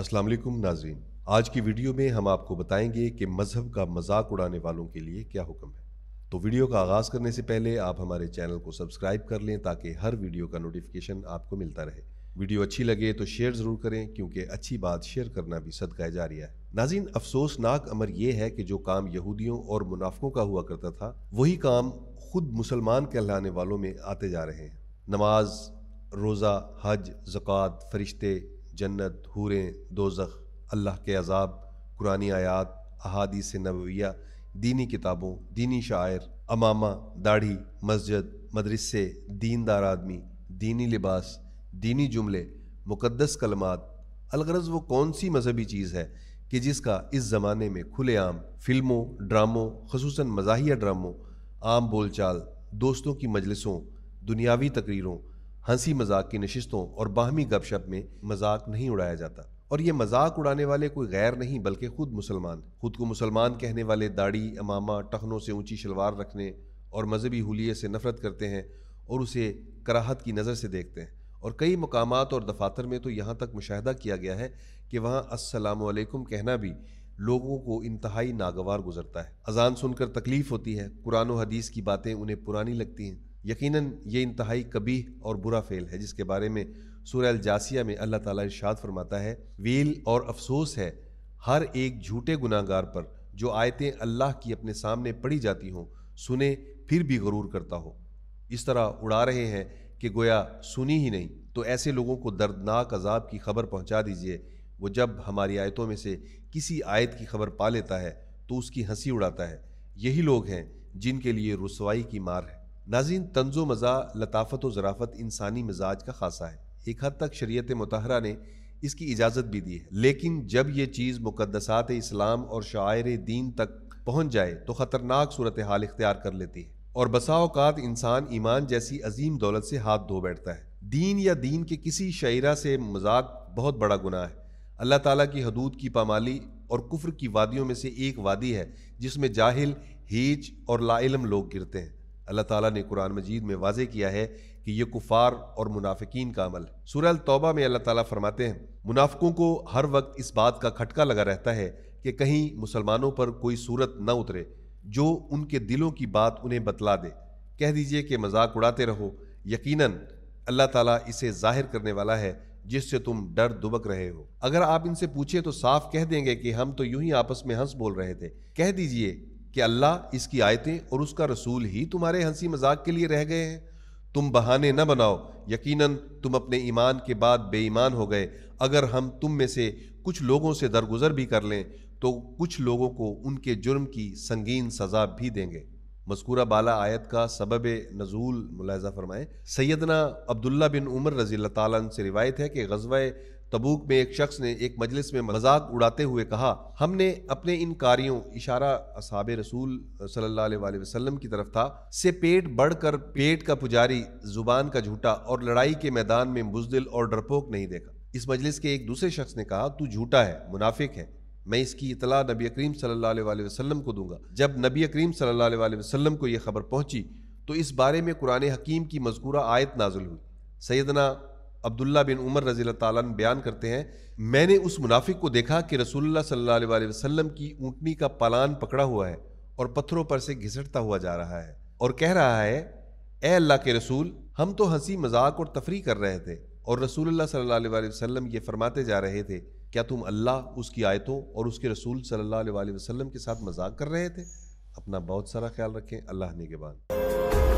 अस्सलाम वालेकुम नाजीन आज की वीडियो में हम आपको बताएंगे कि मज़हब का मजाक उड़ाने वालों के लिए क्या हुक्म है तो वीडियो का आगाज़ करने से पहले आप हमारे चैनल को सब्सक्राइब कर लें ताकि हर वीडियो का नोटिफिकेशन आपको मिलता रहे वीडियो अच्छी लगे तो शेयर ज़रूर करें क्योंकि अच्छी बात शेयर करना भी सदका रहा है नाजीन अफसोसनाक अमर यह है कि जो काम यहूदियों और मुनाफों का हुआ करता था वही काम खुद मुसलमान कहलाने वालों में आते जा रहे हैं नमाज रोज़ा हज जक़ात फरिश्ते जन्नत हूरें दोजख अल्लाह के अजाब कुरानी आयात अहादीस नबविया दीनी किताबों दीनी शायर अमामा दाढ़ी मस्जिद मदरसे दीनदार आदमी दीनी लिबास दीनी जुमले मुक़दस कलमात अलगरज वो कौन सी मजहबी चीज़ है कि जिसका इस ज़माने में खुलेआम फिल्मों ड्रामों खसूस मजाहिया ड्रामों आम बोलचाल दोस्तों की मजलिसों दुनियावी तकरीरों हंसी मजाक की नशिस्तों और बाहमी गपशप में मजाक नहीं उड़ाया जाता और ये मजाक उड़ाने वाले कोई गैर नहीं बल्कि खुद मुसलमान खुद को मुसलमान कहने वाले दाढ़ी अमामा टखनों से ऊंची शलवार रखने और मजहबी हुलिये से नफरत करते हैं और उसे कराहत की नज़र से देखते हैं और कई मकाम और दफातर में तो यहाँ तक मुशाह किया गया है कि वहाँ असलकम कहना भी लोगों को इंतहाई नागवार गुजरता है अजान सुनकर तकलीफ़ होती है कुरान हदीस की बातें उन्हें पुरानी लगती हैं यकीनन ये इंतहाई कभी और बुरा फ़ेल है जिसके बारे में सूरह जासिया में अल्लाह ताला इरशाद फरमाता है वील और अफसोस है हर एक झूठे गुनागार पर जो आयतें अल्लाह की अपने सामने पढ़ी जाती हों सुने फिर भी गरूर करता हो इस तरह उड़ा रहे हैं कि गोया सुनी ही नहीं तो ऐसे लोगों को दर्दनाक अजाब की खबर पहुंचा दीजिए वो जब हमारी आयतों में से किसी आयत की खबर पा लेता है तो उसकी हंसी उड़ाता है यही लोग हैं जिनके लिए रसवाई की मार है नाजीन तंजो मज़ा लताफ़त व ज़राफ़त इंसानी मिजाज का खासा है एक हद तक शरीत मतहरा ने इसकी इजाज़त भी दी है लेकिन जब ये चीज़ मुकदसात इस्लाम और शायर दीन तक पहुँच जाए तो ख़तरनाक सूरत हाल इख्तियार कर लेती है और बसाओकात इंसान ईमान जैसी अजीम दौलत से हाथ धो बैठता है दीन या दीन के किसी शायरा से मजाक बहुत बड़ा गुनाह है अल्लाह ताला की हदूद की पामाली और कुफ्र की वादियों में से एक वादी है जिसमें जाहिल हीच और लाइलम लोग गिरते हैं अल्लाह ताला ने कुरान मजीद में वाजे किया है कि ये कुफार और मुनाफिकीन का अमल है सूरह में अल्लाह ताला फरमाते हैं मुनाफिकों को हर वक्त इस बात का खटका लगा रहता है कि कहीं मुसलमानों पर कोई सूरत न उतरे जो उनके दिलों की बात उन्हें बतला दे कह दीजिए कि मजाक उड़ाते रहो यकीन अल्लाह तला इसे जाहिर करने वाला है जिससे तुम डर दुबक रहे हो अगर आप इनसे पूछे तो साफ कह देंगे कि हम तो यूं ही आपस में हंस बोल रहे थे कह दीजिए कि अल्लाह इसकी आयतें और उसका रसूल ही तुम्हारे हंसी मजाक के लिए रह गए हैं तुम बहाने न बनाओ यकीनन तुम अपने ईमान के बाद बेईमान हो गए अगर हम तुम में से कुछ लोगों से दरगुजर भी कर लें तो कुछ लोगों को उनके जुर्म की संगीन सज़ा भी देंगे मस्कूरा बाला आयत का सबब नजूल मुलायजा फरमाएं सैदना अब्दुल्ला बिन उमर रजील्ला से रिवायत है कि गजवा तबूक में एक शख्स ने एक मजलिस में मजाक उड़ाते हुए कहा हमने अपने इन कार्यों इशारा असाब रसूल सल्ला वसलम की तरफ था से पेट बढ़कर पेट का पुजारी जुबान का झूठा और लड़ाई के मैदान में बुजदिल और डरपोक नहीं देखा इस मजलिस के एक दूसरे शख्स ने कहा तू झूठा है मुनाफिक है मैं इसकी इतला नबी करीम सल्ला वसलम को दूंगा जब नबी करीम सल्ला वसलम को यह खबर पहुंची तो इस बारे में कुरान हकीम की मजकूरा आयत नाजुल हुई सैदना अब्दुल्ला बिन उमर रजील तन बयान करते हैं मैंने उस मुनाफिक को देखा कि रसूलुल्लाह सल्ला वसलम वसल्लम की ऊँटनी का पलान पकड़ा हुआ है और पत्थरों पर से घिसटता हुआ जा रहा है और कह रहा है ए अल्लाह के रसूल हम तो हंसी मजाक और तफरी कर रहे थे और रसूलुल्लाह सल्लल्लाहु अलैहि वसल्लम ये फरमाते जा रहे थे क्या तुम अल्लाह उसकी आयतों और उसके रसूल सल्लल्लाहु अलैहि वसल्लम के साथ मजाक कर रहे थे अपना बहुत सारा ख्याल रखें अल्लाह बाद